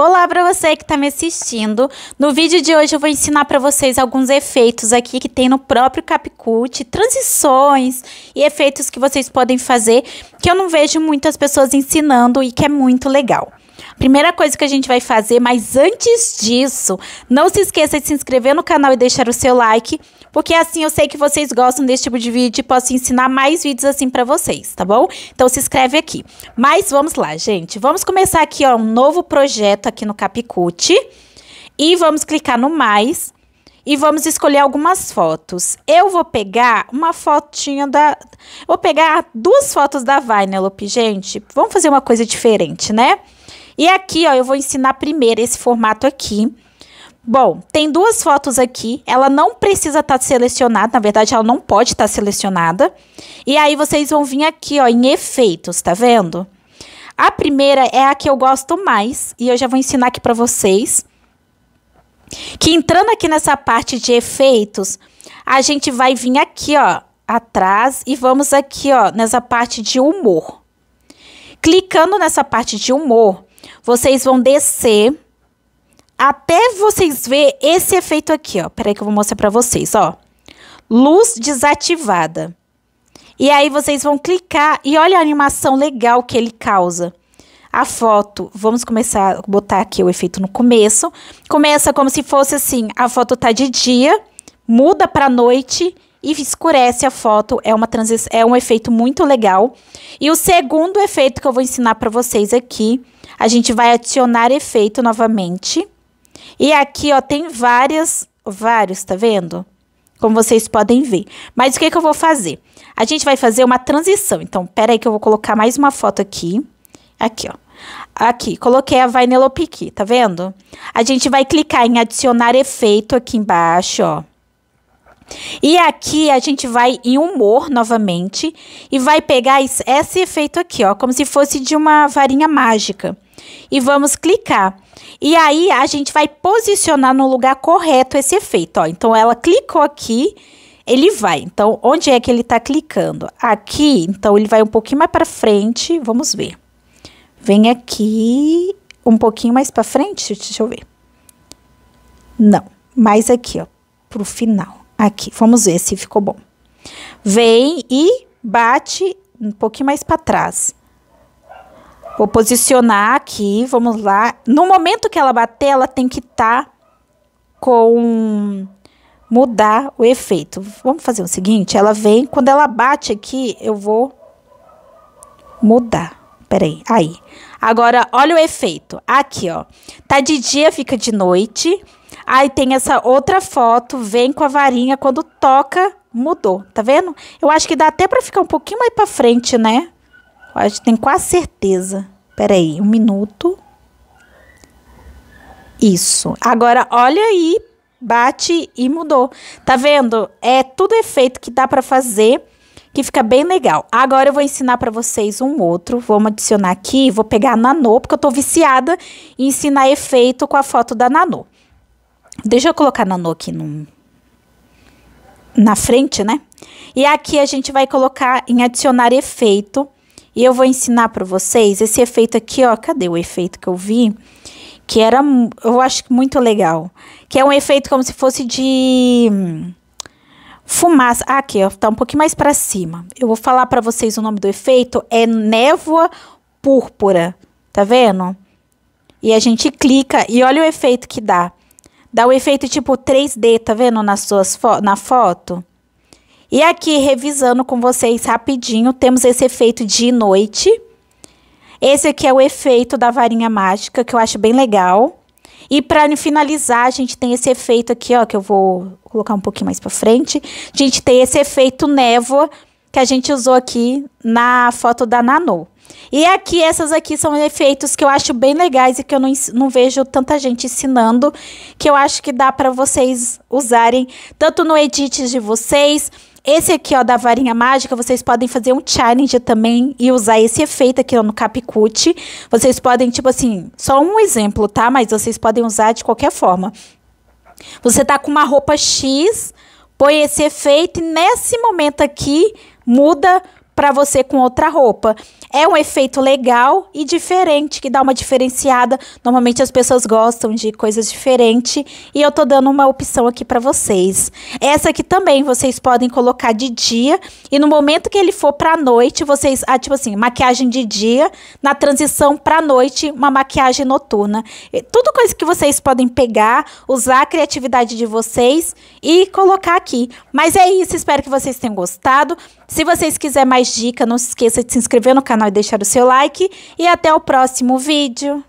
Olá para você que está me assistindo. No vídeo de hoje eu vou ensinar para vocês alguns efeitos aqui que tem no próprio CapCut, transições e efeitos que vocês podem fazer que eu não vejo muitas pessoas ensinando e que é muito legal. Primeira coisa que a gente vai fazer, mas antes disso, não se esqueça de se inscrever no canal e deixar o seu like porque assim eu sei que vocês gostam desse tipo de vídeo e posso ensinar mais vídeos assim para vocês, tá bom? Então se inscreve aqui. Mas vamos lá, gente. Vamos começar aqui, ó, um novo projeto aqui no Capicute. E vamos clicar no mais e vamos escolher algumas fotos. Eu vou pegar uma fotinha da. Vou pegar duas fotos da Vinelope, gente. Vamos fazer uma coisa diferente, né? E aqui, ó, eu vou ensinar primeiro esse formato aqui Bom, tem duas fotos aqui. Ela não precisa estar tá selecionada, na verdade, ela não pode estar tá selecionada. E aí vocês vão vir aqui, ó, em efeitos, tá vendo? A primeira é a que eu gosto mais e eu já vou ensinar aqui para vocês. Que entrando aqui nessa parte de efeitos, a gente vai vir aqui, ó, atrás e vamos aqui, ó, nessa parte de humor. Clicando nessa parte de humor, vocês vão descer até vocês ver esse efeito aqui, ó. Peraí que eu vou mostrar para vocês, ó. Luz desativada. E aí vocês vão clicar e olha a animação legal que ele causa. A foto, vamos começar a botar aqui o efeito no começo. Começa como se fosse assim, a foto tá de dia, muda para noite e escurece a foto. É uma é um efeito muito legal. E o segundo efeito que eu vou ensinar para vocês aqui, a gente vai adicionar efeito novamente. E aqui, ó, tem várias, vários, tá vendo? Como vocês podem ver. Mas o que, que eu vou fazer? A gente vai fazer uma transição. Então, pera aí que eu vou colocar mais uma foto aqui. Aqui, ó. Aqui, coloquei a Vanellope aqui, tá vendo? A gente vai clicar em adicionar efeito aqui embaixo, ó. E aqui a gente vai em humor novamente e vai pegar esse efeito aqui, ó, como se fosse de uma varinha mágica e vamos clicar. E aí a gente vai posicionar no lugar correto esse efeito, ó. Então ela clicou aqui, ele vai. Então onde é que ele tá clicando? Aqui, então ele vai um pouquinho mais para frente, vamos ver. Vem aqui um pouquinho mais para frente, deixa eu ver. Não, mais aqui, ó, pro final. Aqui, vamos ver se ficou bom. Vem e bate um pouquinho mais para trás. Vou posicionar aqui, vamos lá. No momento que ela bater, ela tem que estar tá com mudar o efeito. Vamos fazer o seguinte, ela vem, quando ela bate aqui, eu vou mudar. Peraí, aí. Agora, olha o efeito. Aqui, ó. Tá de dia, fica de noite. Aí tem essa outra foto, vem com a varinha, quando toca, mudou. Tá vendo? Eu acho que dá até pra ficar um pouquinho mais pra frente, né? Eu acho que tem quase certeza. Peraí, um minuto. Isso. Agora, olha aí, bate e mudou. Tá vendo? É tudo efeito que dá para fazer, que fica bem legal. Agora eu vou ensinar para vocês um outro. Vamos adicionar aqui, vou pegar a Nano porque eu tô viciada em ensinar efeito com a foto da Nano. Deixa eu colocar a Nano aqui no na frente, né? E aqui a gente vai colocar em adicionar efeito e eu vou ensinar para vocês esse efeito aqui, ó. Cadê o efeito que eu vi? Que era, eu acho muito legal. Que é um efeito como se fosse de hum, fumaça. Ah, aqui, ó, tá um pouquinho mais para cima. Eu vou falar para vocês o nome do efeito. É névoa púrpura. Tá vendo? E a gente clica e olha o efeito que dá. Dá o efeito tipo 3D, tá vendo? Nas suas fo na foto. E aqui, revisando com vocês rapidinho, temos esse efeito de noite. Esse aqui é o efeito da varinha mágica, que eu acho bem legal. E para finalizar, a gente tem esse efeito aqui, ó, que eu vou colocar um pouquinho mais para frente. A gente tem esse efeito névoa que a gente usou aqui na foto da Nano. E aqui, essas aqui são efeitos que eu acho bem legais e que eu não, não vejo tanta gente ensinando, que eu acho que dá para vocês usarem tanto no edit de vocês, esse aqui, ó, da varinha mágica, vocês podem fazer um challenge também e usar esse efeito aqui, ó, no capicute. Vocês podem, tipo assim, só um exemplo, tá? Mas vocês podem usar de qualquer forma. Você tá com uma roupa X, põe esse efeito e nesse momento aqui muda para você com outra roupa. É um efeito legal e diferente, que dá uma diferenciada. Normalmente as pessoas gostam de coisas diferentes e eu tô dando uma opção aqui para vocês. Essa aqui também vocês podem colocar de dia e no momento que ele for para noite, vocês, ah, tipo assim, maquiagem de dia, na transição para noite, uma maquiagem noturna. Tudo coisa que vocês podem pegar, usar a criatividade de vocês e colocar aqui. Mas é isso, espero que vocês tenham gostado. Se vocês quiserem mais dicas, não se esqueça de se inscrever no canal e deixar o seu like. E até o próximo vídeo.